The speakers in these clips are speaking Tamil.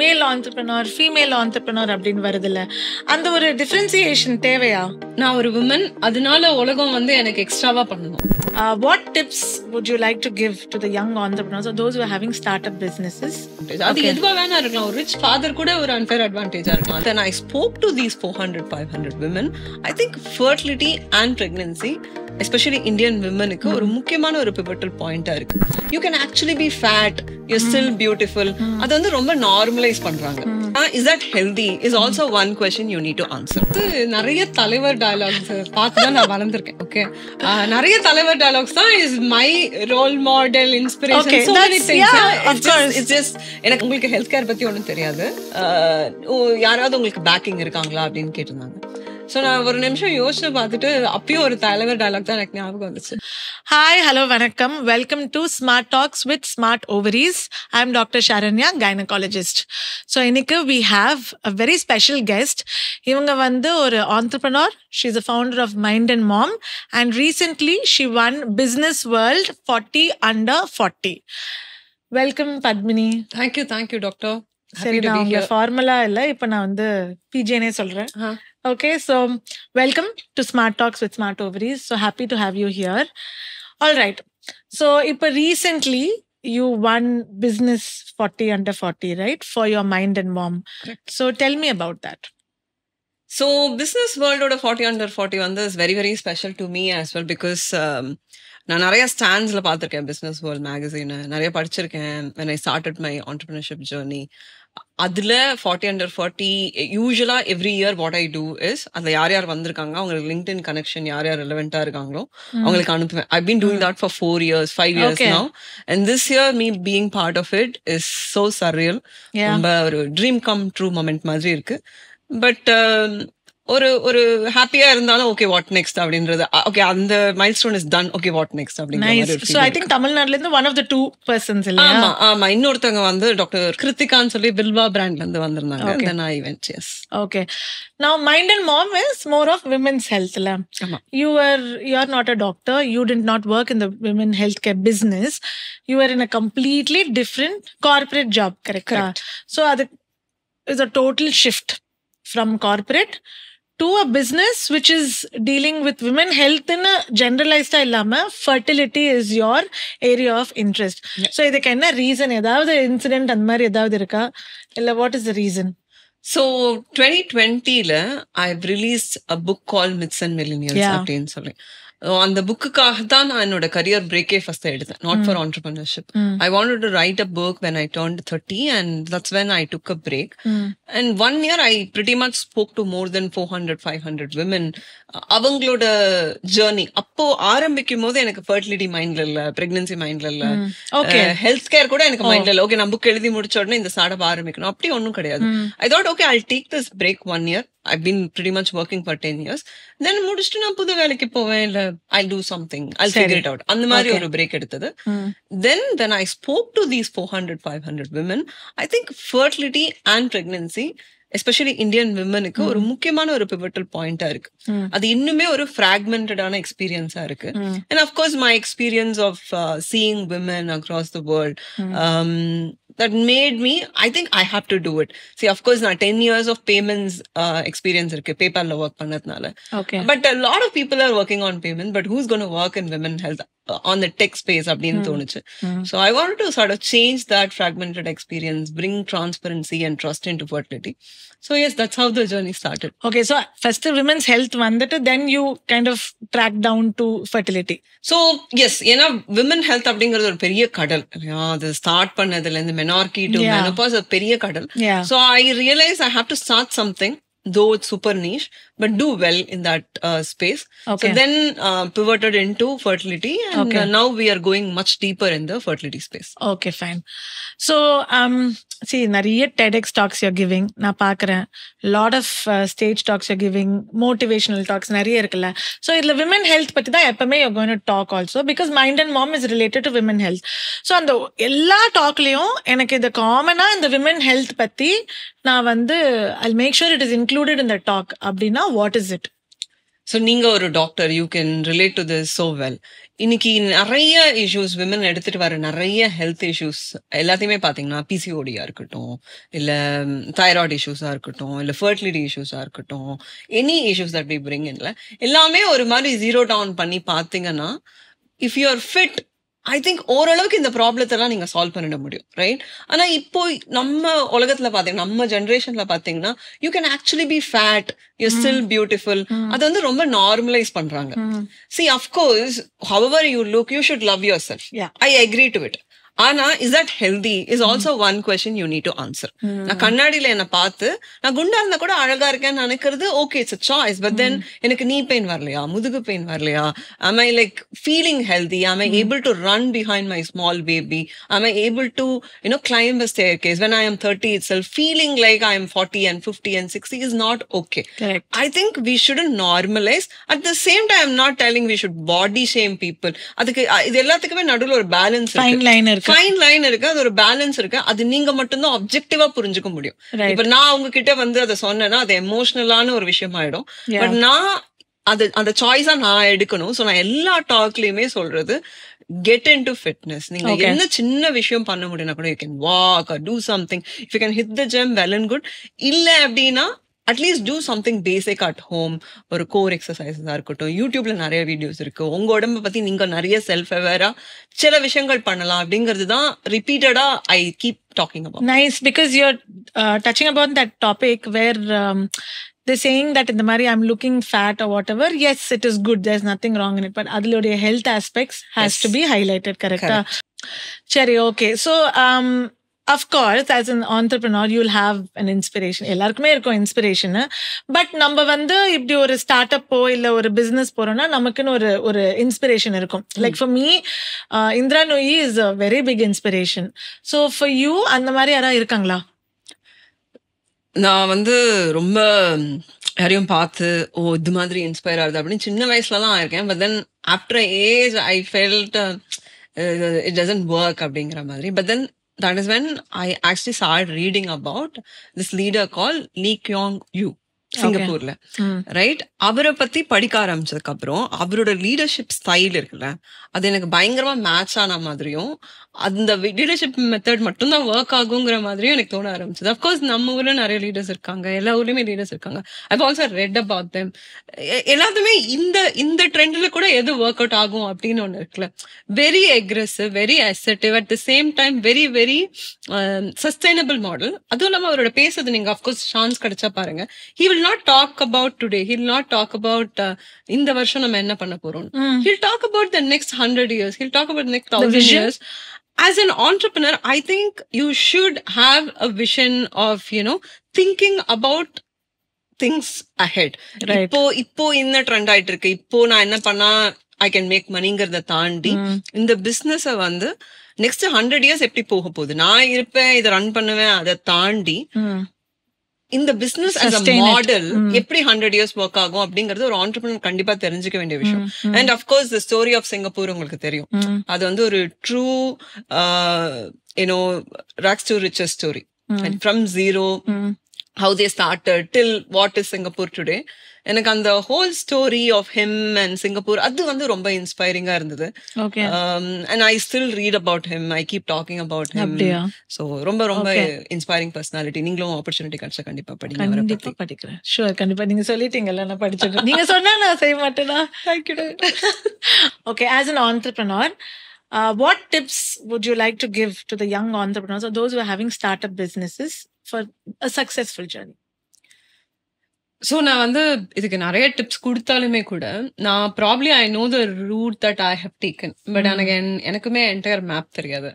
மேல் ஆண்டர்பிரனர் ஃபீமேல் ஆண்டர்பிரினர் அப்படின்னு வருதுல்ல அந்த ஒரு டிஃப்ரென்சியேஷன் தேவையா நான் ஒரு உமன் அதனால உலகம் வந்து எனக்கு எக்ஸ்ட்ராவா பண்ணணும் what tips would you like to give to the young entrepreneurs those who having start up businesses அது எதுவா வேணா இருக்கலாம் ஒரு ரிச் ஃபாதர் கூட ஒரு அன்ஃபேர் அட்வான்டேஜா இருக்கலாம் then I spoke to these four hundred five hundred women I think fertility and pregnancy especially Indian விமனுக்கு ஒரு hmm. முக்கியமான ஒரு பிபட்டல் பாயிண்டா இருக்கு you can actually be fat you still beautiful அது வந்து ரொம்ப நார்மலைஸ் பண்றாங்க is that healthy is also one question you need to answer நிறைய தலைவர் டயலாக்ஸ் பார்த்து தான் நான் வளர்ந்துருக்கேன் ஓகே நிறைய தலைவர் டயலாக்ஸ் தான் is my role model inspiration so just எனக்கு உங்களுக்கு ஹெல்த் கேர் பத்தி ஒன்றும் தெரியாது யாராவது உங்களுக்கு பேக்கிங் இருக்காங்களா அப்படின்னு கேட்டிருந்தாங்க ஸோ நான் ஒரு நிமிஷம் யோசிச்சு பார்த்துட்டு அப்பயும் ஒரு தலைவர் டைலாக் தான் எனக்கு ஞாபகம் வந்துச்சு ஹாய் ஹலோ வணக்கம் welcome to smart talks with smart ovaries I am doctor Sharanya gynaecologist so இன்னைக்கு we have a very special guest இவங்க வந்து ஒரு entrepreneur she is a founder of mind and mom and recently she won business world forty under forty welcome Padmini thank you thank you doctor சரி நான் ஃபார்மலா இல்லை இப்போ நான் வந்து பிஜேனே சொல்கிறேன் Okay, so welcome to Smart Talks with Smart Ovaries. So happy to have you here. All right. So if recently you won business 40 under 40, right? For your mind and mom. Correct. So tell me about that. So, so business forty under under forty வந்து very, very special to me as well because because um, நான் நிறைய ஸ்டாண்ட்ஸில் பார்த்துருக்கேன் பிஸ்னஸ் வேர்ல்ட் மேகசினை நிறைய படிச்சிருக்கேன் I started my entrepreneurship journey அதில் ஃபார்ட்டி அண்டர் ஃபார்ட்டி யூஸ்வலாக every year what I do is அதில் யார் யார் வந்திருக்காங்க அவங்களுக்கு லிங்க் இன் கனெக்ஷன் யார் யார் ரெலவெண்ட்டாக இருக்காங்களோ அவங்களுக்கு அனுப்புவேன் I been doing that for four years five years now and this year me being part of it is so surreal ரொம்ப ஒரு ட்ரீம் கம் ட்ரூ மொமெண்ட் மாதிரி இருக்கு பட் ஒரு ஒரு ஹாப்பியா இருந்தாலும் ஓகே வாட் நெக்ஸ்ட் அப்படின்றது ஓகே அந்த milestone is done okay what next அப்படின்னு சோ ஐ திங்க் தமிழ்நாட்டுல இருந்து one of the two persons இல்ல ஆமா ஆமா இன்னொருத்தவங்க வந்து டாக்டர் கிருத்திகான்னு சொல்லி பில்வா பிராண்ட்ல இருந்து வந்திருந்தாங்க தென் நான் event yes okay now mind and mom is more of women's ஹெல்த்ல you are you are not a doctor you did not work in the women health care business you are in a completely different corporate job கரெக்டா சோ அது is a total shift from corporate to a business which is dealing with women ஹெல்த்னு ஜென்ரலைஸ்டா இல்லாம fertility is your area of interest so இதுக்கு என்ன ரீசன் ஏதாவது இன்சிடென்ட் அந்த மாதிரி ஏதாவது இருக்கா இல்ல what is the reason so twenty டுவெண்ட்டியில் I release a book call mids and millennials அப்படின்னு சொல்லி அந்த புக்குக்காக தான் நான் என்னோட கரியர் பிரேக்கே ஃபர்ஸ்ட் எடுத்தேன் not for entrepreneurship I want to write a book when I turn thirty and that's when I took a break and one year I pretty much spoke to more than four hundred five hundred women அவங்களோட ஜேர்னி அப்போ ஆரம்பிக்கும் போது எனக்கு ஃபர்டிலிட்டி மைண்ட்ல இல்ல பிரெக்னன்சி மைண்ட்ல இல்ல ஹெல்த் கேர் கூட எனக்கு மைண்ட்ல இல்ல ஓகே நான் புக் எழுதி முடிச்ச உடனே இந்த ஸ்டார்ட் ஆரம்பிக்கணும் அப்படி ஒன்றும் கிடையாது I thought okay I take this break one year I been pretty much working for ten years then முடிச்சுட்டு நான் புது வேலைக்கு போவேன் இல்லை I do something I figure it out அந்த மாதிரி ஒரு பிரேக் எடுத்தது then when I spoke to these four hundred five hundred women I think fertility and pregnancy especially Indian விமனுக்கு ஒரு முக்கியமான ஒரு பிவட்டல் பாயிண்டா இருக்கு அது இன்னுமே ஒரு ஃப்ராக்மெண்டடான எக்ஸ்பீரியன்ஸா இருக்கு and of course my experience of seeing women across the world that made me i think i have to do it see of course not. 10 years of payments uh, experience paypal work okay but a lot of people are working on payment but who's going to work in women health on the tech space அப்படின்னு தோணுச்சு so I want to sort of change that fragmented experience bring transparency and trust in to fertility so yes that's how the journey started okay so first women's health வந்துட்டு then you kind of track down to fertility so yes ஏன்னா விமன் ஹெல்த் அப்படிங்கிறது ஒரு பெரிய கடல் அது ஸ்டார்ட் பண்ணதுலேருந்து மெனார்கி டு மெனப்பாஸ் பெரிய கடல் so I realise I have to start something though it's super niche, but do well in that uh, space. Okay. So then uh, pivoted into fertility, and okay. now we are going much deeper in the fertility space. Okay, fine. So, um, see, நிறைய TEDx talks you're giving, நான் பார்க்குறேன் lot of stage talks you're giving motivational talks நிறைய இருக்குல்ல ஸோ இதில் விமன் ஹெல்த் பற்றி தான் எப்பவுமே you going talk also because mind and mom is related to women health so அந்த எல்லா டாக்லேயும் எனக்கு இது காமனாக இந்த விமன் ஹெல்த் பற்றி நான் வந்து I make sure it is included in the talk அப்படின்னா வாட் இஸ் இட் ஸோ நீங்கள் ஒரு doctor you can relate to this so well இன்னைக்கு நிறைய இஷ்யூஸ் விமன் எடுத்துட்டு வர நிறைய ஹெல்த் இஷ்யூஸ் எல்லாத்தையுமே பார்த்தீங்கன்னா பிசிஓடியா இருக்கட்டும் இல்லை தைராய்டு இஷ்யூஸாக இருக்கட்டும் இல்லை ஃபர்டிலிட்டி இஷ்யூஸாக இருக்கட்டும் any issues that be bring இல்லை எல்லாமே ஒரு மாதிரி ஜீரோ டவுன் பண்ணி பார்த்தீங்கன்னா if you are fit I think ஓரளவுக்கு இந்த ப்ராப்ளத்தெல்லாம் நீங்கள் சால்வ் பண்ணிட முடியும் ரைட் ஆனால் இப்போ நம்ம உலகத்தில் பார்த்தீங்கன்னா நம்ம ஜென்ரேஷனில் பார்த்தீங்கன்னா you can actually be fat you still beautiful அதை வந்து ரொம்ப நார்மலைஸ் பண்ணுறாங்க see of course however you look you should love yourself I agree to it ஆனா is that healthy is also one question you need to answer நான் கண்ணாடியில என்ன பார்த்து நான் குண்டா இருந்தா கூட அழகா இருக்கேன்னு நினைக்கிறது okay it's a choice but then எனக்கு நீ பெயின் வரலையா முதுகு பெயின் வரலையா I'm I like feeling healthy I'm I able to run behind my small baby I'm I able to you know climb a staircase when I am thirty it's still feeling like I am forty and fifty and sixty is not okay I think we should normalise at the same time not telling we should body shame people அதுக்கு இது எல்லாத்துக்குமே நடுவில் ஒரு பேலன்ஸ் இருக்கு ஃபைன் லைன் இருக்கு அது ஒரு பேலன்ஸ் இருக்கு அது நீங்க மட்டும்தான் அப்ஜெக்டிவா புரிஞ்சுக்க முடியும் இப்ப நான் அவங்க கிட்ட வந்து அதை சொன்னேன்னா அது எமோஷனலான ஒரு விஷயம் ஆயிடும் பட் நான் அது அந்த சாய்ஸா நான் எடுக்கணும் சோ நான் எல்லா டாக்லயுமே சொல்றது கெட் இன் டு ஃபிட்னஸ் நீங்க என்ன சின்ன விஷயம் பண்ண முடியும்னா கூட you can walk do something if you can hit the gym well and good இல்ல அப்படின்னா at least do something basic at home ஒரு கோர் எக்ஸசைசஸாக இருக்கட்டும் யூடியூப்ல நிறைய வீடியோஸ் இருக்கு உங்க உடம்பை பற்றி நீங்கள் நிறைய செல்ஃப் அவேரா சில விஷயங்கள் பண்ணலாம் அப்படிங்கிறது தான் ரிப்பீட்டடா I keep talking about nice because are touching about that topic where they saying that இந்த மாதிரி I'm looking fat or whatever is it is good there is nothing wrong in it but அதிலுடைய health aspects has to be highlighted கரெக்டா சரி okay so um, of course as an entrepreneur you'll have an inspiration எல்லாருக்குமே இருக்கும் இன்ஸ்பிரேஷனு பட் நம்ம வந்து இப்படி ஒரு ஸ்டார்ட் அப்போ இல்லை ஒரு பிஸ்னஸ் போகிறோம்னா நமக்குன்னு ஒரு ஒரு இன்ஸ்பிரேஷன் இருக்கும் like for me Indra Nooyi is a very big inspiration so for you அந்த மாதிரி யாராவது இருக்காங்களா நான் வந்து ரொம்ப யாரையும் பார்த்து ஓ இது மாதிரி இன்ஸ்பயர் ஆகுது அப்படின்னு சின்ன வயசுலலாம் இருக்கேன் ஆயிருக்கேன் but then after age I felt it doesn't work அப்படிங்கிற மாதிரி but then that is when I actually started reading about this leader called Lee Kyung Yu. சிங்கப்பூர்ல ரைட் அவரை பத்தி படிக்க ஆரம்பிச்சதுக்கு அப்புறம் அவரோட லீடர்ஷிப் ஸ்டைல் இருக்குல்ல அது எனக்கு பயங்கரமா மேட்ச் ஆன மாதிரியும் அந்த லீடர்ஷிப் மெத்தட் மட்டும்தான் ஒர்க் ஆகுங்கிற மாதிரியும் எனக்கு தோண ஆரம்பிச்சது அப்கோர்ஸ் நம்ம ஊர்ல நிறைய லீடர்ஸ் இருக்காங்க எல்லா ஊர்லயுமே லீடர்ஸ் இருக்காங்க I also read about them எல்லாத்துமே இந்த இந்த ட்ரெண்ட்ல கூட எது ஒர்க் அவுட் ஆகும் அப்படின்னு ஒண்ணு இருக்குல்ல very aggressive very assertive at the same time very very sustainable model அதுவும் இல்லாம அவரோட பேசுறது நீங்க அப்கோர்ஸ் சான்ஸ் கிடைச்சா பாருங்க he will not talk about today he'll not talk about இந்த வருஷம் நம்ம என்ன பண்ண போறோம் he'll talk about the next hundred years he'll talk about next thousand years as an entrepreneur, I think you should have a vision of, you know, thinking things ahead இப்போ இப்போ என்ன ட்ரெண்ட் ஆயிட்டு இருக்கு இப்போ நான் என்ன பண்ணா ஐ கேன் மேக் மணிங்கிறத தாண்டி இந்த பிசினஸ் வந்து நெக்ஸ்ட் ஹண்ட்ரட் இயர்ஸ் எப்படி போக போகுது நான் இருப்பேன் இதை ரன் பண்ணுவேன் அதை தாண்டி இந்த பிசினஸ் அஸ் அ மாடல் எப்படி ஹண்ட்ரட் இயர்ஸ் ஒர்க் ஆகும் அப்படிங்கறது ஒரு ஆண்டர்பிரினர் கண்டிப்பா தெரிஞ்சுக்க வேண்டிய விஷயம் and of course the story of Singapore உங்களுக்கு தெரியும் mm. அது வந்து ஒரு true you know rags to riches story from zero how they start till what is Singapore today எனக்கு அந்த whole story of him and Singapore அது வந்து ரொம்ப இன்ஸ்பைரிங்கா இருந்தது and I still read about him I keep talking about him so ரொம்ப ரொம்ப இன்ஸ்பைரிங் பர்சனாலிட்டி நீங்களும் ஆப்பர்ச்சுனிட்டி கிடைச்சா கண்டிப்பா படிங்க கண்டிப்பா படிக்கிறேன் ஷுவர் கண்டிப்பா நீங்க சொல்லிட்டீங்கல்ல நான் படிச்சிருக்கேன் நீங்க சொன்னா நான் செய்ய மாட்டேனா okay as an entrepreneur Uh, what tips would you like to give to the young entrepreneurs or those who are having startup businesses for a successful journey? So நான் வந்து இதுக்கு நிறைய டிப்ஸ் கொடுத்தாலுமே கூட நான் probably I know the route that I have taken but எனக்கு எனக்குமே என்டையர் மேப் தெரியாது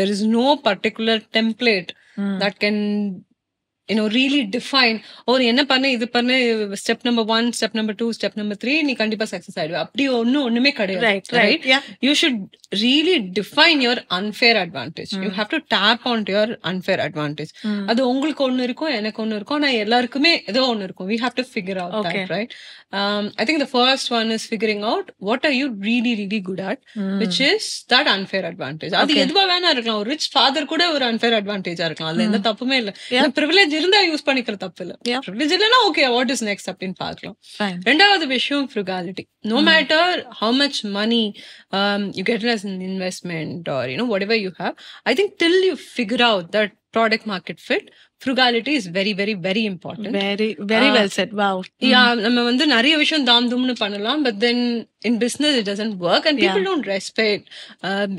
there is no particular template that can you know really define ஒரு என்ன பண்ணு இது பண்ண step number one step number two step number three நீ கண்டிப்பா சக்சஸ் ஆயிடுவ அப்படி ஒன்னும் ஒண்ணுமே கிடையாது you should really define your unfair advantage you have to tape on your unfair advantage அது உங்களுக்கு ஒன்னு இருக்கும் எனக்கு ஒன்னு இருக்கும் ஆனா எல்லாருக்குமே ஏதோ ஒன்னு இருக்கும் we have to figure out right I think the first one is figuring out what are you really really good at which is that unfair advantage அது எதுவா வேணா இருக்கலாம் ஒரு ரிச் ஃபாதர் கூட ஒரு அன்ஃபேர் அட்வான்டேஜா இருக்கலாம் அதுல எந்த hmm. தப்புமே இல்லை ப்ரிவிலேஜ் ப்ரிவிலேஜ் இருந்தா யூஸ் பண்ணிக்கிற தப்பு இல்லை ப்ரிவிலேஜ் இல்லைன்னா ஓகே வாட் இஸ் நெக்ஸ்ட் அப்படின்னு பார்க்கலாம் ரெண்டாவது விஷயம் frugality no matter how much money you get as investment or you know whatever you have I think till you figure out that product market fit frugality is very very very important very very uh, well said wow mm. நம்ம வந்து நிறைய விஷயம் தாம் தும்னு பண்ணலாம் but then in business it doesn't work and people don't respect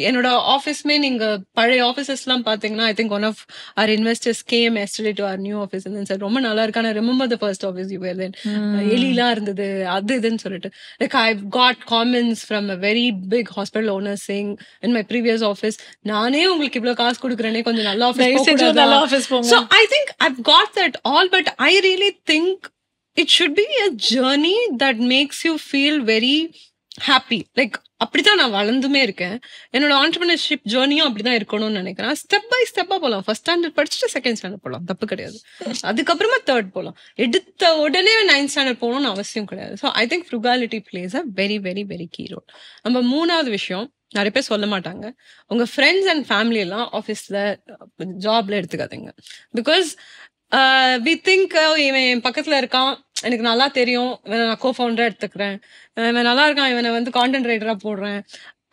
என்னோட ஆஃபீஸ்மே நீங்க பழைய எல்லாம் பாத்தீங்கன்னா I think one of our investors came yesterday to our new office sir ரொம்ப நல்லா இருக்கா ஆனா remember the first office you were then எலிலாம் இருந்தது அது இதுன்னு சொல்லிட்டு like I got comments from a very big hospital owner sitting in my previous office நானே உங்களுக்கு இவ்வளவு காசு கொடுக்குறேனே கொஞ்சம் நல்ல office the Allah Hafiz for more. So I think I've got that all, but I really think it should be a journey that makes you feel very happy. Like அப்படிதான் நான் வளர்ந்துமே இருக்கேன் என்னோட ஆண்டர்பிரினர்ஷிப் ஜேர்னியும் அப்படிதான் இருக்கணும்னு நினைக்கிறேன் ஸ்டெப் பை ஸ்டெப்பா போகலாம் ஃபர்ஸ்ட் ஸ்டாண்டர்ட் படிச்சுட்டு செகண்ட் ஸ்டாண்டர்ட் போகலாம் தப்பு கிடையாது அதுக்கப்புறமா தேர்ட் போகலாம் எடுத்த உடனே நைன்த் ஸ்டாண்டர்ட் போகணும்னு அவசியம் கிடையாது so I think frugality plays a very very very key role நம்ம மூணாவது விஷயம் நிறைய பேர் சொல்ல மாட்டாங்க உங்க ஃப்ரெண்ட்ஸ் அண்ட் ஃபேமிலி எல்லாம் ஆஃபீஸ்ல ஜாப்ல எடுத்துக்காதீங்க பிகாஸ் வி திங்க் இவன் என் பக்கத்துல இருக்கான் எனக்கு நல்லா தெரியும் இவனை நான் கோ ஃபவுண்டரா எடுத்துக்கிறேன் இவன் நல்லா இருக்கான் இவனை வந்து கான்டென்ட் ரைட்டரா போடுறேன்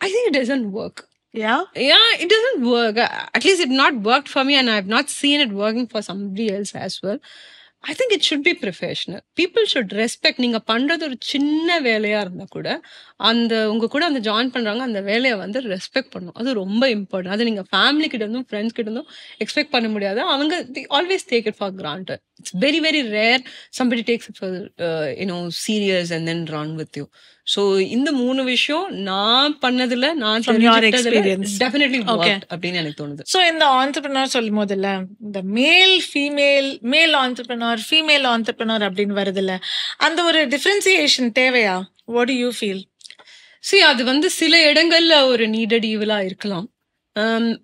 I think it doesn't work yeah yeah it doesn't work at least it not worked for me and i've not seen it working for somebody else as well I think it should be professional people should respect நீங்கள் பண்ணுறது ஒரு சின்ன வேலையாக இருந்தால் கூட அந்த உங்கள் கூட அந்த ஜாயின் பண்ணுறாங்க அந்த வேலையை வந்து ரெஸ்பெக்ட் பண்ணணும் அது ரொம்ப இம்பார்ட்டன்ட் அது நீங்கள் ஃபேமிலி கிட்ட இருந்தும் ஃப்ரெண்ட்ஸ் கிட்ட இருந்தும் எக்ஸ்பெக்ட் பண்ண முடியாது அவங்க they always take it for granted it's very very rare somebody takes it serious and then know with you then so இந்த மூணு விஷயம் நான் பண்ணதுல நான் டெஃபினெட்லி அப்படின்னு எனக்கு தோணுது ஸோ இந்த ஆண்டர்பிரினர் சொல்லும் போதுல இந்த மேல் ஃபீமேல் மேல் ஆண்டர்பிரினர் ஃபீமேல் ஆண்டர்பிரினர் அப்படின்னு வருதுல்ல அந்த ஒரு டிஃபரன்சியேஷன் தேவையா வாட் யூ ஃபீல் சி அது வந்து சில இடங்கள்ல ஒரு நீடட் ஈவலா இருக்கலாம்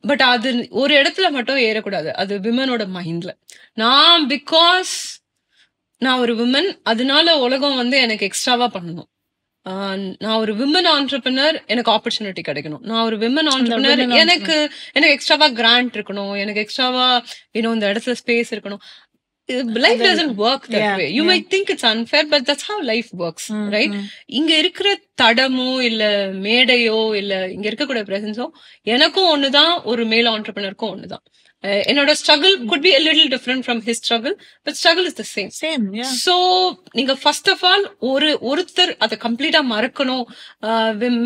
பட் um, அது ஒரு இடத்துல மட்டும் ஏறக்கூடாது அது விமனோட மைண்ட்ல நான் பிகாஸ் நான் ஒரு விமன் அதனால உலகம் வந்து எனக்கு எக்ஸ்ட்ராவா பண்ணணும் நான் ஒரு விமன் ஆண்டர்பிரினர் எனக்கு ஆப்பர்ச்சுனிட்டி கிடைக்கணும் நான் ஒரு விமன் ஆண்டர்பிரினர் எனக்கு எனக்கு எக்ஸ்ட்ராவா கிராண்ட் இருக்கணும் எனக்கு எக்ஸ்ட்ராவா இன்னும் இந்த இடத்துல ஸ்பேஸ் இருக்கணும் life doesn't work you may think it's unfair but that's how life works right இங்க இருக்கிற தடமோ இல்ல மேடையோ இல்ல இங்க இருக்கக்கூடிய பிரசன்ஸோ எனக்கும் ஒண்ணுதான் ஒரு மேல் ஆண்டர்பிரினருக்கும் ஒண்ணுதான் என்னோட struggle could be little different from his struggle but struggle is the same same so நீங்க ஃபர்ஸ்ட் ஆஃப் ஆல் ஒரு ஒருத்தர் அதை கம்ப்ளீட்டா மறக்கணும்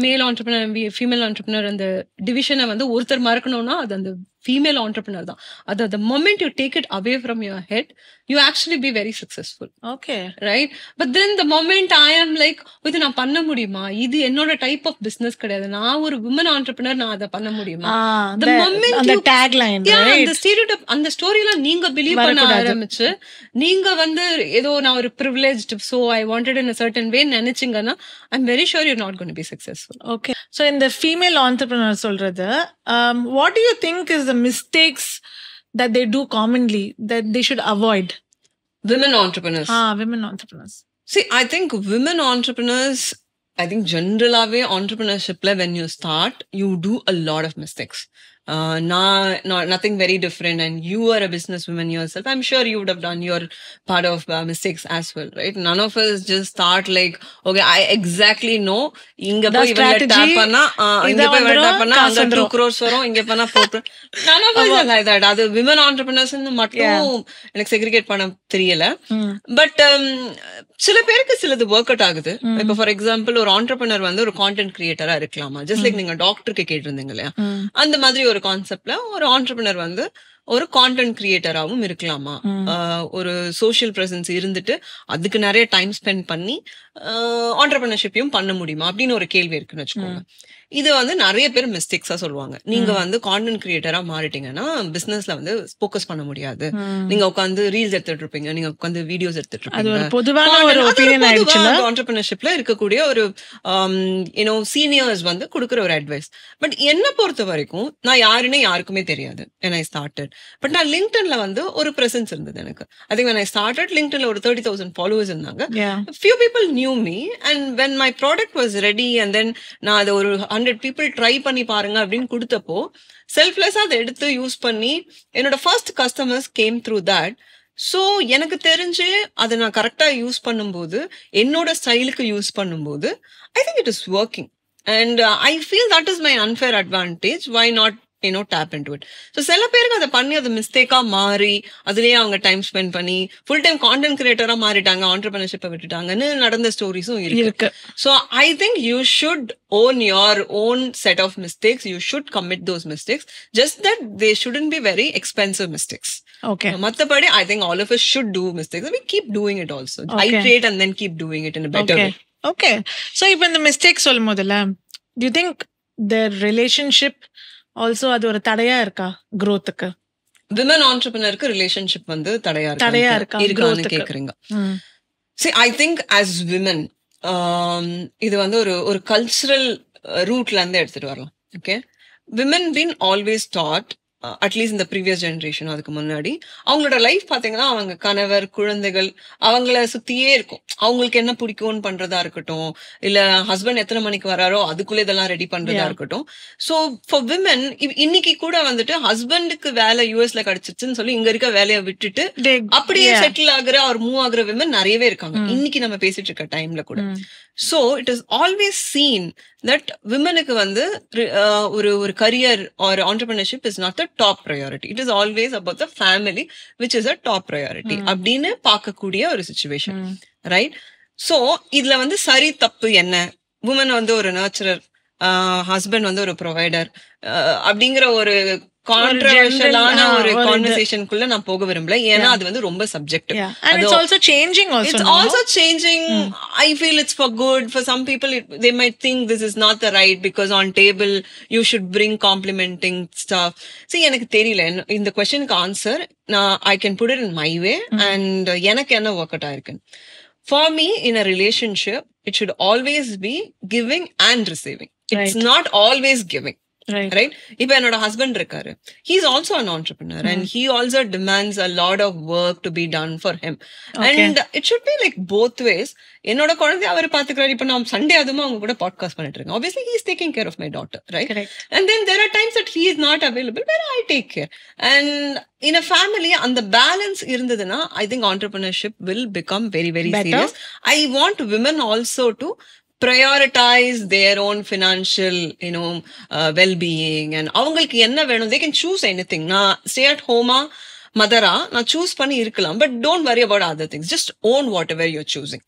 மேல் ஆண்டர்பிரினர் ஃபீமேல் ஆண்டர்பிரினர் அந்த டிவிஷனை வந்து ஒருத்தர் மறக்கணும்னா அது அந்த ஃபீமேல் ஆண்டர்பிரினர் தான் அது அந்த moment you take it away from your head you actually be very successful okay right but then the moment i am like இது நான் பண்ண முடியுமா இது என்னோட டைப் ஆஃப் பிசினஸ் கிடையாது நான் ஒரு உமன் ஆண்டர்பிரினர் நான் அதை பண்ண முடியுமா அந்த ஸ்டோரி எல்லாம் நீங்க பிலீவ் பண்ண ஆரம்பிச்சு நீங்க வந்து ஏதோ நான் ஒரு privileged so I wanted in a certain way நினைச்சீங்கன்னா I very sure you not going to successful okay so இந்த ஃபீமேல் ஆண்டர்பிரினர் சொல்றது what you think is the mistakes that they do commonly that they should avoid? Women entrepreneurs. Ah, women entrepreneurs. See, I think women entrepreneurs, I think general way entrepreneurship, when you start, you do a lot of mistakes. uh, not, not nothing very different and you are a businesswoman yourself i'm sure you would have done your part of uh, mistakes as well right none of us just start like okay i exactly know inga poi strategy tap panna inga poi tap panna anga 2 crores varum inga panna none of us are like that அது women entrepreneurs னு மட்டும் எனக்கு செக்ரிகேட் பண்ண தெரியல பட் சில பேருக்கு சிலது ஒர்க் அவுட் ஆகுது இப்போ ஃபார் எக்ஸாம்பிள் ஒரு ஆண்டர்பனர் வந்து ஒரு கான்டென்ட் கிரியேட்டரா இருக்கலாமா ஜஸ்ட் லைக் நீங்க டாக்டருக்கு கேட்டிருந்தீங்க இல்லையா அந்த மாதிரி ஒரு கான்செப்ட்ல ஒரு ஆண்டர்பிரினர் வந்து ஒரு கான்டென்ட் கிரியேட்டராகவும் இருக்கலாமா ஒரு சோஷியல் பிரசன்ஸ் இருந்துட்டு அதுக்கு நிறைய டைம் ஸ்பெண்ட் பண்ணி ஆண்டர்பிரினர்ஷிப்பையும் பண்ண முடியுமா அப்படின்னு ஒரு கேள்வி இருக்குன்னு வச்சுக்கோங்க இது வந்து நிறைய பேர் மிஸ்டேக்ஸா சொல்லுவாங்க நீங்க வந்து கான்டென்ட் கிரியேட்டரா மாறிட்டீங்கன்னா பிசினஸ்ல வந்து போக்கஸ் பண்ண முடியாது நீங்க உட்காந்து ரீல்ஸ் எடுத்துட்டு இருப்பீங்க நீங்க உட்காந்து வீடியோஸ் எடுத்துட்டு இருப்பீங்க ஆண்டர்பிரினர்ஷிப்ல இருக்கக்கூடிய ஒரு யூனோ um, சீனியர்ஸ் வந்து கொடுக்குற ஒரு அட்வைஸ் பட் என்ன பொறுத்த வரைக்கும் நான் யாருன்னு யாருக்குமே தெரியாது என் ஐ ஸ்டார்டட் பட் நான் லிங்க்டன்ல வந்து ஒரு பிரசன்ஸ் இருந்தது எனக்கு ஐ திங்க் ஐ ஸ்டார்டட் லிங்க்டன்ல ஒரு தேர்ட்டி தௌசண்ட் ஃபாலோவர்ஸ் இருந்தாங்க few people knew me and when my product was ready and then நான் அதை ஒரு ஹண்ட்ரட் பீப்புள் ட்ரை பண்ணி பாருங்க அப்படின்னு கொடுத்தப்போ செல்ஃப்லெஸ்ஸாக அதை எடுத்து யூஸ் பண்ணி என்னோட first customers came through that so எனக்கு தெரிஞ்சு அதை நான் கரெக்டாக யூஸ் பண்ணும்போது என்னோட ஸ்டைலுக்கு யூஸ் பண்ணும்போது I think it is working and I feel that is my unfair advantage why not you know tap in to it so சில பேருக்கு அதை பண்ணி அது மிஸ்டேக்காக மாறி அதுலேயே அவங்க டைம் ஸ்பெண்ட் பண்ணி ஃபுல் டைம் கான்டென்ட் கிரியேட்டராக மாறிட்டாங்க ஆண்டர்பிரினர்ஷிப்பை விட்டுட்டாங்கன்னு நடந்த ஸ்டோரிஸும் இருக்கு so I think you should own your own set of mistakes you should commit those mistakes just that they shouldn't be very expensive mistakes okay மற்றபடி I think all of is should do mistakes we keep doing it also I create and then keep doing it in better okay so இப்போ இந்த மிஸ்டேக் சொல்லும் போதுல you think the relationship also அது ஒரு தடையா இருக்கா க்ரோத்துக்கு விமன் ஆண்டர்பிரினருக்கு ரிலேஷன்ஷிப் வந்து தடையா தடையா இருக்கா கேக்குறீங்க சரி ஐ திங்க் ஆஸ் விமன் இது வந்து ஒரு ஒரு கல்ச்சுரல் ரூட்ல uh, இருந்து எடுத்துட்டு வரலாம் okay women been always thought at least இந்த ப்ரீவியஸ் ஜென்ரேஷன் அதுக்கு முன்னாடி அவங்களோட லைஃப் பார்த்தீங்கன்னா அவங்க கணவர் குழந்தைகள் அவங்கள சுற்றியே இருக்கும் அவங்களுக்கு என்ன பிடிக்கும்னு பண்ணுறதா இருக்கட்டும் இல்லை ஹஸ்பண்ட் எத்தனை மணிக்கு வராரோ அதுக்குள்ளே இதெல்லாம் ரெடி பண்ணுறதா இருக்கட்டும் ஸோ ஃபார் விமன் இன்னைக்கு கூட வந்துட்டு ஹஸ்பண்டுக்கு வேலை யூஎஸ்ல கிடைச்சிருச்சுன்னு சொல்லி இங்கே இருக்க வேலையை விட்டுட்டு அப்படியே செட்டில் ஆகுற ஒரு மூவ் ஆகுற விமன் நிறையவே இருக்காங்க mm. இன்னைக்கு நம்ம பேசிட்டு இருக்க டைம்ல கூட so it is always seen that விமனுக்கு வந்து uh, ஒரு ஒரு career or entrepreneurship is not the top priority it is always about the family which is a top priority அப்படின்னு பார்க்கக்கூடிய ஒரு சுச்சுவேஷன் ரைட் ஸோ இதுல வந்து சரி தப்பு என்ன உமன் வந்து ஒரு நேச்சுரர் ஹஸ்பண்ட் uh, வந்து ஒரு ப்ரொவைடர் uh, அப்படிங்கிற ஒரு கான்ட்ரவர்ஷியலான நான் போக விரும்பல ஏன்னா அது வந்து ரொம்ப right because table complimenting staff எனக்கு தெரியல இந்த கொஸ்டினுக்கு answer I can put in my way and எனக்கு என்ன ஒர்க் அவுட் ஆயிருக்கு for me in a relationship it always be giving and receiving it's not always giving right இப்போ என்னோட ஹஸ்பண்ட் இருக்காரு he is also an entrepreneur and he also demands a lot of work to be done for him and it should be like both ways என்னோட குழந்தை அவர் பாத்துக்கிறாரு இப்போ நான் சண்டே அதுமா அவங்க கூட பாட்காஸ்ட் பண்ணிட்டு இருக்கேன் obviously he is taking care of my daughter right and then there are times that he is not available வேற I take care and in a family அந்த பேலன்ஸ் இருந்ததுன்னா I think entrepreneurship will become very very serious I want women also to prioritize their own financial you know wellbeing and அவங்களுக்கு என்ன வேணும் தே கேன் சூஸ் எனி நான் ஸ்டே அட் ஹோமா மதரா நான் சூஸ் பண்ணி இருக்கலாம் but don't worry about other things just own whatever you're choosing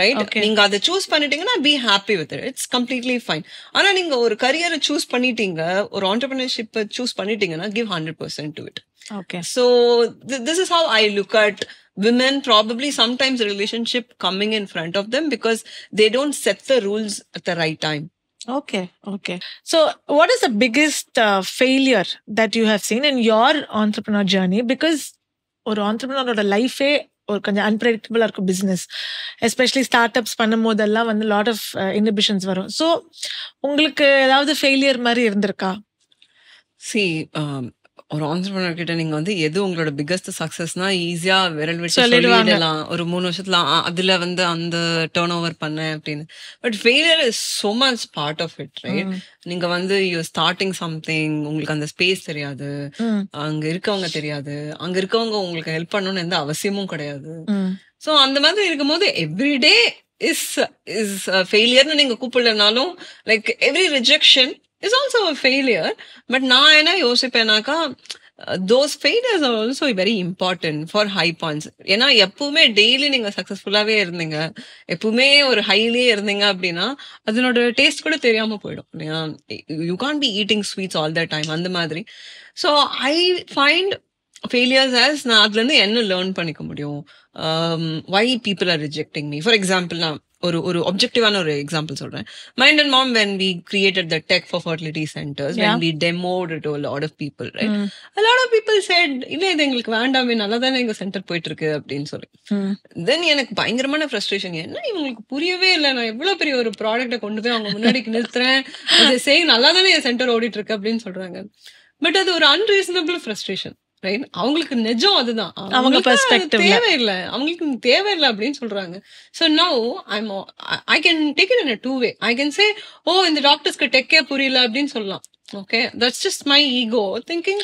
right நீங்க அதை சூஸ் பண்ணிட்டீங்கன்னா be happy with it's completely fine ஆனா நீங்க ஒரு கரியரை சூஸ் பண்ணிட்டீங்க ஒரு ஆண்டர்பிரினர்ஷிப்பை சூஸ் பண்ணிட்டீங்கன்னா give hundred percent to it okay so this is how I look at women probably sometimes relationship coming in front of them because they don't set the rules at the right time okay okay so what is the biggest uh, failure that you have seen in your entrepreneur journey because ஒரு ஆண்டர்பிரினரோட லைஃபே ஒரு கொஞ்சம் அன்பிரடிக்டபுளாக இருக்கும் பிஸ்னஸ் எஸ்பெஷலி ஸ்டார்ட் அப்ஸ் பண்ணும் போதெல்லாம் வந்து லாட் ஆஃப் இன்ஹிபிஷன்ஸ் வரும் ஸோ உங்களுக்கு ஏதாவது ஃபெயிலியர் மாதிரி இருந்திருக்கா சி ஒரு ஆண்டர்பனர் கிட்ட நீங்க வந்து எது உங்களோட பிக்கஸ்ட் சக்சஸ்னா ஈஸியா விரல் வச்சு சொல்லிடலாம் ஒரு மூணு வருஷத்துல அதுல வந்து அந்த டேர்ன் ஓவர் பண்ண அப்படின்னு but failure is so much part of it right நீங்க வந்து யூ ஸ்டார்டிங் சம்திங் உங்களுக்கு அந்த ஸ்பேஸ் தெரியாது அங்க இருக்கவங்க தெரியாது அங்க இருக்கவங்க உங்களுக்கு ஹெல்ப் பண்ணணும்னு எந்த அவசியமும் கிடையாது சோ அந்த மாதிரி இருக்கும்போது எவ்ரிடே இஸ் இஸ் ஃபெயிலியர்னு நீங்க கூப்பிடலனாலும் like every rejection is also a failure but நான் என்ன யோசிப்பேனாக்கா those failures are also very important for high points ஏன்னா எப்பவுமே டெய்லி நீங்கள் சக்ஸஸ்ஃபுல்லாகவே இருந்தீங்க எப்பவுமே ஒரு ஹைலியே இருந்தீங்க அப்படின்னா அதனோட டேஸ்ட் கூட தெரியாமல் போயிடும் இல்லையா you can't be eating sweets all the time அந்த மாதிரி so I find failures as நான் அதுலேருந்து என்ன லேர்ன் பண்ணிக்க முடியும் why people are rejecting me for example நான் ஒரு ஒரு ஆப்ஜெக்டிவான ஒரு எக்ஸாம்பிள் சொல்றேன் mind and mom when we created the deck for fertility centers when we demoed to lot of people right lot of people said இல்ல இது எங்களுக்கு வேண்டாமே நல்லா தானே எங்க சென்டர் போயிட்டு இருக்கு அப்படின்னு சொல்லி தென் hmm. எனக்கு பயங்கரமான ஃப்ரஸ்ட்ரேஷன் என்ன இவங்களுக்கு புரியவே இல்லை நான் எவ்வளவு பெரிய ஒரு ப்ராடக்ட்டை கொண்டு போய் அவங்க முன்னாடி நிறுத்துறேன் அது சேம் நல்லா தானே என் சென்டர் ஓடிட்டு இருக்கு அப்படின்னு சொல்றாங்க பட் அது ஒரு அன்ரீசனபிள் ஃப்ரஸ்ட்ரேஷன் அவங்களுக்கு நிஜம் அதுதான் அவங்களுக்கு தேவையில்லை அவங்களுக்கு தேவையில்லை அப்படின்னு சொல்றாங்க so now I'm I can take in a two way I can say oh இந்த டாக்டர்ஸ்க்கு டெக்கே புரியல அப்படின்னு சொல்லலாம் okay that's just my ego thinking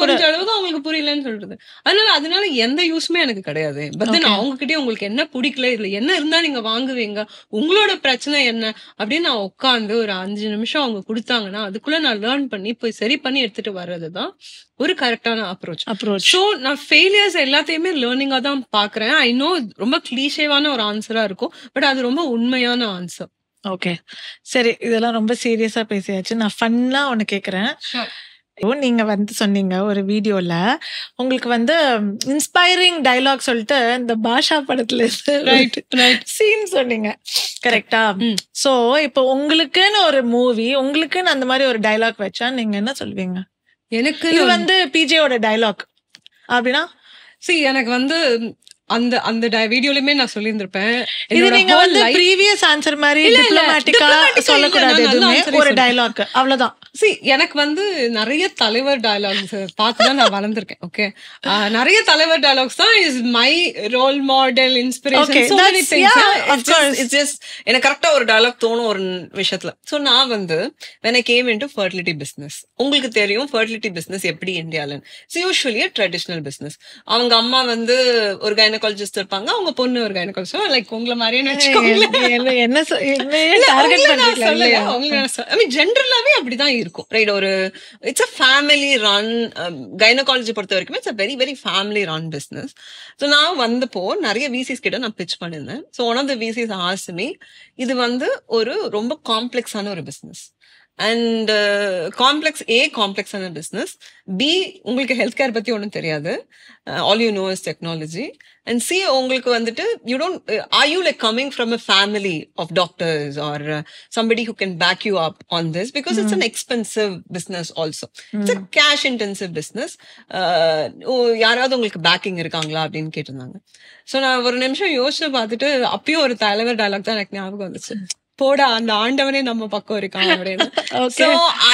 புரிஞ்ச அளவுக்கு அவங்களுக்கு புரியலன்னு சொல்றது அதனால அதனால எந்த யூஸ்மே எனக்கு கிடையாது பட் தென் அவங்க கிட்டே உங்களுக்கு என்ன பிடிக்கல இதுல என்ன இருந்தா நீங்க வாங்குவீங்க உங்களோட பிரச்சனை என்ன அப்படின்னு நான் உட்காந்து ஒரு அஞ்சு நிமிஷம் அவங்க கொடுத்தாங்கன்னா அதுக்குள்ள நான் லேர்ன் பண்ணி போய் சரி பண்ணி எடுத்துட்டு வர்றதுதான் ஒரு கரெக்டான அப்ரோச் அப்ரோச் ஸோ நான் ஃபெயிலியர்ஸ் எல்லாத்தையுமே லேர்னிங்காக தான் பார்க்குறேன் ஐ நோ ரொம்ப கிளீஷேவான ஒரு ஆன்சராக இருக்கும் பட் அது ரொம்ப உண்மையான ஆன்சர் ஓகே. சரி. இதெல்லாம் ரொம்ப சீரியஸா பேசியாச்சு. நான் ஃபன்னா ஒண்ணு கேக்குறேன் நீங்க வந்து சொன்னீங்க ஒரு வீடியோல, உங்களுக்கு வந்து இன்ஸ்பைரிங் டைலாக் சொல்லிட்டு இந்த பாஷா படத்துல ரைட் ரைட் சீன் சொன்னீங்க. கரெக்டா சோ, mm. இப்போ உங்களுக்குன்னு ஒரு மூவி, உங்களுக்குன்னு அந்த மாதிரி ஒரு டயலாக் வச்சா நீங்க என்ன சொல்வீங்க? எனக்கு இது வந்து பிஜேயோட டயலாக். அப்படின்னா? சி எனக்கு வந்து அந்த அந்த வீடியோலயுமே நான் சொல்லியிருந்திருப்பேன் இது நீங்க வந்து ப்ரீவியஸ் ஆன்சர் மாதிரி ஒரு டயலாக் அவ்வளவுதான் எனக்கு வந்து நிறைய தலைவர் டயலாக்ஸ் பார்த்து தான் நான் ஓகே நிறைய தலைவர் டயலாக்ஸ் தான் is my role model inspiration just எனக்கு கரெக்டா ஒரு டயலாக் தோணும் ஒரு விஷயத்துல நான் வந்து when came in to fertility உங்களுக்கு தெரியும் ஃபர்டிலிட்டி பிஸ்னஸ் எப்படி இந்தியாலன்னு ஸோ யூஸ்வலி ட்ரெடிஷ்னல் அவங்க அம்மா வந்து ஒரு கைன கைனகாலஜிஸ்ட் இருப்பாங்க அவங்க பொண்ணு ஒரு கைனகாலஜிஸ்ட் லைக் உங்களை மாதிரியே ஜென்ரலாவே அப்படிதான் இருக்கும் ரைட் ஒரு it's a family run gynaecology பொறுத்த வரைக்கும் it's a very very family run business so நான் வந்தப்போ நிறைய விசிஸ் கிட்ட நான் பிச் பண்ணியிருந்தேன் so one of the VCs ஆசுமி இது வந்து ஒரு ரொம்ப காம்ப்ளெக்ஸான ஒரு பிஸ்னஸ் அண்ட் காம்ப்ளெக்ஸ் ஏ காம்ப்ளெக்ஸான பிஸ்னஸ் பி உங்களுக்கு ஹெல்த் கேர் பற்றி ஒன்றும் தெரியாது all you know is technology and C உங்களுக்கு வந்துட்டு you don't are you like coming from a family of doctors or somebody who can back you up on this because it's an expensive business also it's a cash intensive business யாராவது உங்களுக்கு பேக்கிங் இருக்காங்களா அப்படின்னு கேட்டிருந்தாங்க ஸோ நான் ஒரு நிமிஷம் யோசிச்சு பார்த்துட்டு அப்பயும் ஒரு தலைவர் டைலாக் தான் எனக்கு ஞாபகம் வந்துச்சு போடா அந்த ஆண்டவனே நம்ம பக்கம் இருக்கான் அப்படின்னு so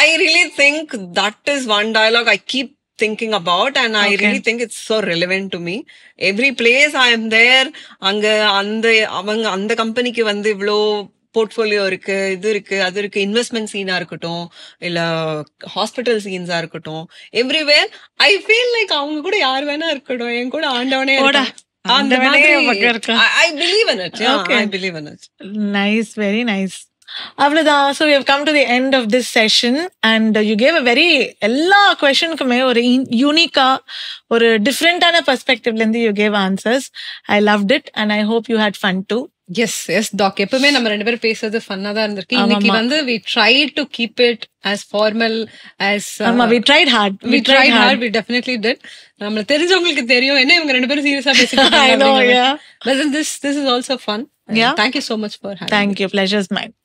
I really think that is one dialogue I keep thinking about and I really think it's so relevant to me every place I am there அங்க அந்த அவங்க அந்த கம்பெனிக்கு வந்து இவ்வளோ போர்ட்ஃபோலியோ இருக்கு இது இருக்கு அது இருக்கு இன்வெஸ்ட்மெண்ட் சீனா இருக்கட்டும் இல்ல ஹாஸ்பிட்டல் சீன்ஸா இருக்கட்டும் எவ்ரிவேர் ஐ ஃபீல் லைக் அவங்க கூட யார் வேணா இருக்கட்டும் என் கூட ஆண்டவனே நைஸ் வெரி நைஸ் அவ்வளவுதான் so we come to the end of this session and you gave a very எல்லா கொஷனுக்குமே ஒரு யூனிக்கா ஒரு டிஃப்ரெண்டான பர்ஸ்பெக்டிவ்லேருந்து you gave answers I love it and I hope you had fun too S S talk எப்பவுமே நம்ம ரெண்டு பேரும் பேசுறது ஃபன்னா தான் இருந்திருக்கு இன்னைக்கு வந்து we try to keep it as formal as ஆமா we tried hard we tried hard we definitely did நம்மளுக்கு தெரிஞ்சவங்களுக்கு தெரியும் என்ன இவங்க ரெண்டு பேரும் சீரியஸா பேசிட்டு but this this is also fun thank you so much for thank you pleasure's mind